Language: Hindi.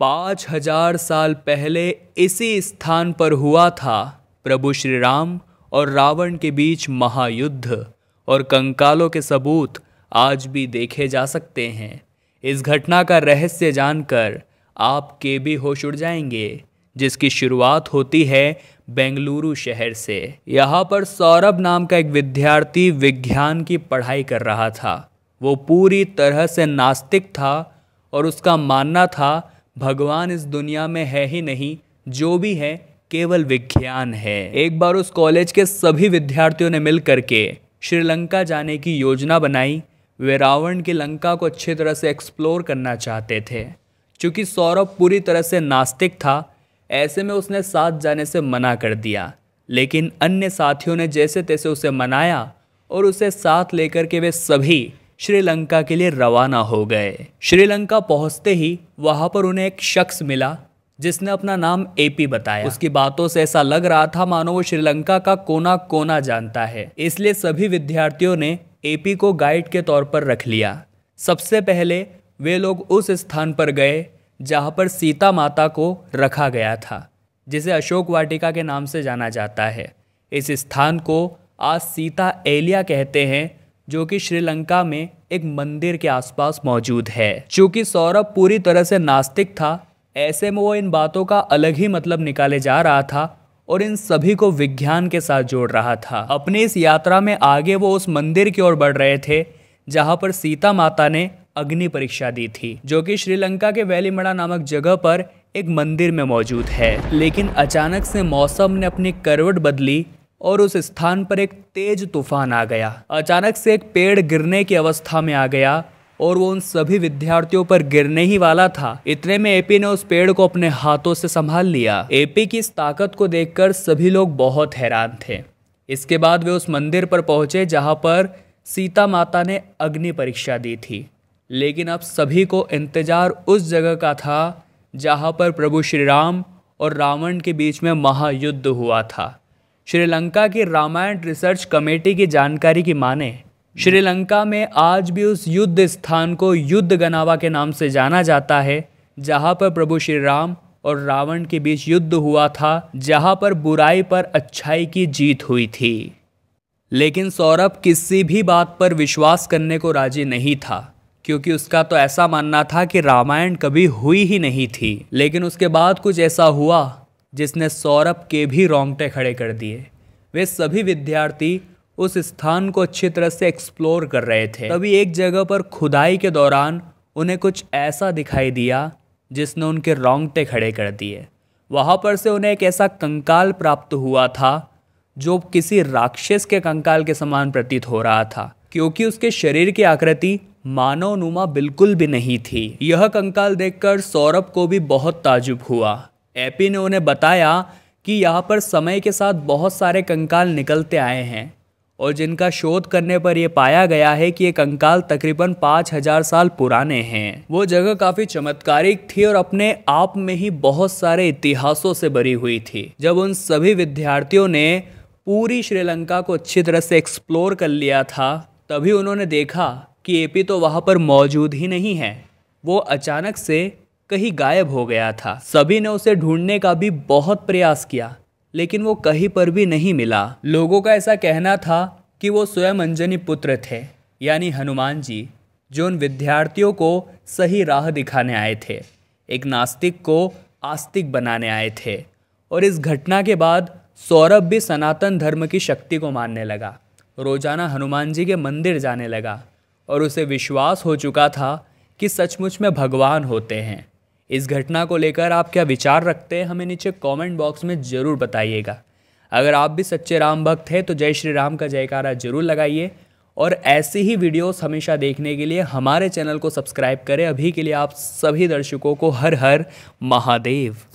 पाँच हजार साल पहले इसी स्थान पर हुआ था प्रभु श्री राम और रावण के बीच महायुद्ध और कंकालों के सबूत आज भी देखे जा सकते हैं इस घटना का रहस्य जानकर आप के भी होश उड़ जाएंगे जिसकी शुरुआत होती है बेंगलुरु शहर से यहाँ पर सौरभ नाम का एक विद्यार्थी विज्ञान की पढ़ाई कर रहा था वो पूरी तरह से नास्तिक था और उसका मानना था भगवान इस दुनिया में है ही नहीं जो भी है केवल विज्ञान है एक बार उस कॉलेज के सभी विद्यार्थियों ने मिल करके श्रीलंका जाने की योजना बनाई वे रावण की लंका को अच्छी तरह से एक्सप्लोर करना चाहते थे चूँकि सौरभ पूरी तरह से नास्तिक था ऐसे में उसने साथ जाने से मना कर दिया लेकिन अन्य साथियों ने जैसे तैसे उसे मनाया और उसे साथ लेकर के वे सभी श्रीलंका के लिए रवाना हो गए श्रीलंका पहुंचते ही वहां पर उन्हें एक शख्स मिला जिसने अपना नाम एपी बताया उसकी बातों से ऐसा लग रहा था मानो वो श्रीलंका का कोना कोना जानता है इसलिए सभी विद्यार्थियों ने एपी को गाइड के तौर पर रख लिया सबसे पहले वे लोग उस स्थान पर गए जहाँ पर सीता माता को रखा गया था जिसे अशोक वाटिका के नाम से जाना जाता है इस स्थान को आज सीता एलिया कहते हैं जो कि श्रीलंका में एक मंदिर के आसपास मौजूद है चूंकि सौरभ पूरी तरह से नास्तिक था ऐसे में वो इन बातों का अलग ही मतलब निकाले जा रहा था और इन सभी को विज्ञान के साथ जोड़ रहा था अपनी इस यात्रा में आगे वो उस मंदिर की ओर बढ़ रहे थे जहाँ पर सीता माता ने अग्नि परीक्षा दी थी जो कि श्रीलंका के वैलीमड़ा नामक जगह पर एक मंदिर में मौजूद है लेकिन अचानक से मौसम ने अपनी करवट बदली और उस स्थान पर एक तेज तूफान आ गया अचानक से एक पेड़ गिरने की अवस्था में आ गया और वो उन सभी विद्यार्थियों पर गिरने ही वाला था इतने में एपी ने उस पेड़ को अपने हाथों से संभाल लिया एपी की इस ताकत को देखकर सभी लोग बहुत हैरान थे इसके बाद वे उस मंदिर पर पहुंचे जहां पर सीता माता ने अग्नि परीक्षा दी थी लेकिन अब सभी को इंतजार उस जगह का था जहां पर प्रभु श्री राम और रावण के बीच में महायुद्ध हुआ था श्रीलंका की रामायण रिसर्च कमेटी की जानकारी की माने श्रीलंका में आज भी उस युद्ध स्थान को युद्ध गनावा के नाम से जाना जाता है जहाँ पर प्रभु श्री राम और रावण के बीच युद्ध हुआ था जहाँ पर बुराई पर अच्छाई की जीत हुई थी लेकिन सौरभ किसी भी बात पर विश्वास करने को राजी नहीं था क्योंकि उसका तो ऐसा मानना था कि रामायण कभी हुई ही नहीं थी लेकिन उसके बाद कुछ ऐसा हुआ जिसने सौरभ के भी रोंगटे खड़े कर दिए वे सभी विद्यार्थी उस स्थान को अच्छी तरह से एक्सप्लोर कर रहे थे तभी एक जगह पर खुदाई के दौरान उन्हें कुछ ऐसा दिखाई दिया जिसने उनके रोंगटे खड़े कर दिए वहाँ पर से उन्हें एक ऐसा कंकाल प्राप्त हुआ था जो किसी राक्षस के कंकाल के समान प्रतीत हो रहा था क्योंकि उसके शरीर की आकृति मानव नुमा बिल्कुल भी नहीं थी यह कंकाल देखकर सौरभ को भी बहुत ताजुब हुआ एपी ने उन्हें बताया कि यहाँ पर समय के साथ बहुत सारे कंकाल निकलते आए हैं और जिनका शोध करने पर यह पाया गया है कि ये कंकाल तकरीबन पाँच हजार साल पुराने हैं वो जगह काफ़ी चमत्कारिक थी और अपने आप में ही बहुत सारे इतिहासों से भरी हुई थी जब उन सभी विद्यार्थियों ने पूरी श्रीलंका को अच्छी तरह से एक्सप्लोर कर लिया था तभी उन्होंने देखा कि एपी तो वहाँ पर मौजूद ही नहीं है वो अचानक से कहीं गायब हो गया था सभी ने उसे ढूंढने का भी बहुत प्रयास किया लेकिन वो कहीं पर भी नहीं मिला लोगों का ऐसा कहना था कि वो स्वयं अंजनी पुत्र थे यानी हनुमान जी जो उन विद्यार्थियों को सही राह दिखाने आए थे एक नास्तिक को आस्तिक बनाने आए थे और इस घटना के बाद सौरभ भी सनातन धर्म की शक्ति को मानने लगा रोजाना हनुमान जी के मंदिर जाने लगा और उसे विश्वास हो चुका था कि सचमुच में भगवान होते हैं इस घटना को लेकर आप क्या विचार रखते हैं हमें नीचे कमेंट बॉक्स में ज़रूर बताइएगा अगर आप भी सच्चे राम भक्त हैं तो जय श्री राम का जयकारा जरूर लगाइए और ऐसी ही वीडियोस हमेशा देखने के लिए हमारे चैनल को सब्सक्राइब करें अभी के लिए आप सभी दर्शकों को हर हर महादेव